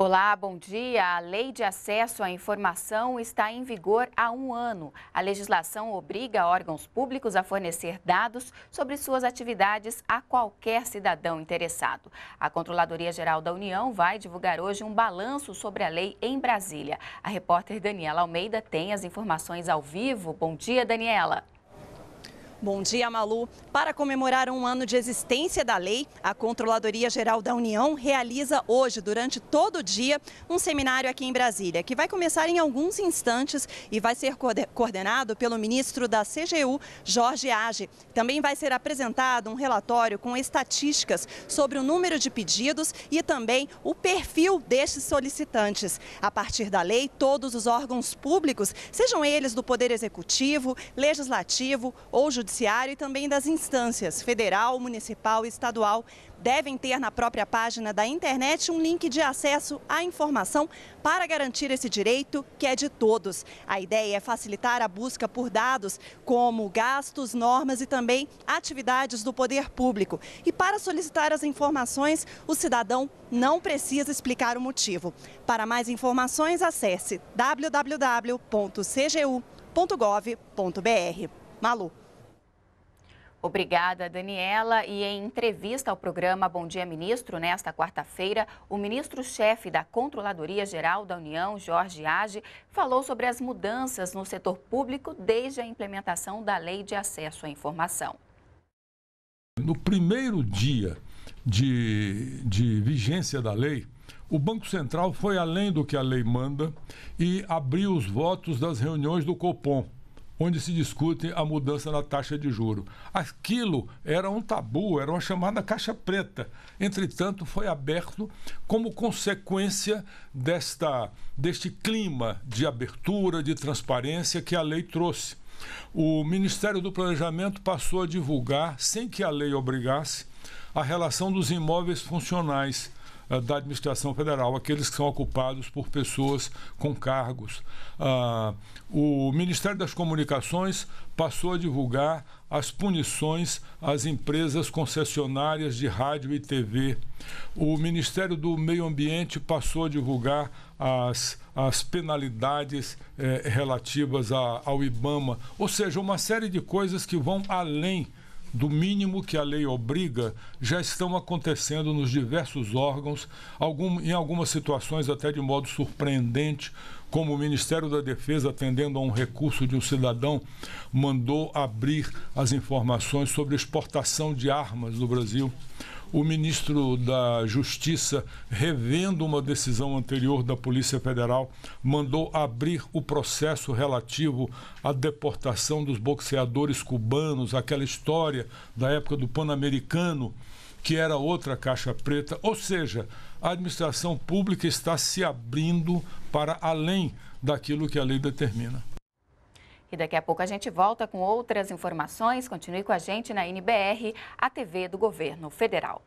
Olá, bom dia. A Lei de Acesso à Informação está em vigor há um ano. A legislação obriga órgãos públicos a fornecer dados sobre suas atividades a qualquer cidadão interessado. A Controladoria Geral da União vai divulgar hoje um balanço sobre a lei em Brasília. A repórter Daniela Almeida tem as informações ao vivo. Bom dia, Daniela. Bom dia, Malu. Para comemorar um ano de existência da lei, a Controladoria Geral da União realiza hoje, durante todo o dia, um seminário aqui em Brasília, que vai começar em alguns instantes e vai ser coordenado pelo ministro da CGU, Jorge Age. Também vai ser apresentado um relatório com estatísticas sobre o número de pedidos e também o perfil destes solicitantes. A partir da lei, todos os órgãos públicos, sejam eles do Poder Executivo, Legislativo ou Judiciário, Judiciário e também das instâncias federal, municipal e estadual devem ter na própria página da internet um link de acesso à informação para garantir esse direito que é de todos. A ideia é facilitar a busca por dados como gastos, normas e também atividades do poder público. E para solicitar as informações, o cidadão não precisa explicar o motivo. Para mais informações, acesse www.cgu.gov.br. Malu. Obrigada, Daniela. E em entrevista ao programa Bom Dia Ministro, nesta quarta-feira, o ministro-chefe da Controladoria Geral da União, Jorge Age, falou sobre as mudanças no setor público desde a implementação da Lei de Acesso à Informação. No primeiro dia de, de vigência da lei, o Banco Central foi além do que a lei manda e abriu os votos das reuniões do Copom onde se discute a mudança na taxa de juro. Aquilo era um tabu, era uma chamada caixa preta. Entretanto, foi aberto como consequência desta, deste clima de abertura, de transparência que a lei trouxe. O Ministério do Planejamento passou a divulgar, sem que a lei obrigasse, a relação dos imóveis funcionais eh, da administração federal, aqueles que são ocupados por pessoas com cargos. Ah, o Ministério das Comunicações passou a divulgar as punições às empresas concessionárias de rádio e TV. O Ministério do Meio Ambiente passou a divulgar as, as penalidades eh, relativas a, ao IBAMA. Ou seja, uma série de coisas que vão além do mínimo que a lei obriga já estão acontecendo nos diversos órgãos, algum, em algumas situações até de modo surpreendente, como o Ministério da Defesa, atendendo a um recurso de um cidadão, mandou abrir as informações sobre exportação de armas no Brasil. O ministro da Justiça, revendo uma decisão anterior da Polícia Federal, mandou abrir o processo relativo à deportação dos boxeadores cubanos, aquela história da época do Pan-Americano que era outra caixa preta. Ou seja, a administração pública está se abrindo para além daquilo que a lei determina. E daqui a pouco a gente volta com outras informações. Continue com a gente na NBR, a TV do Governo Federal.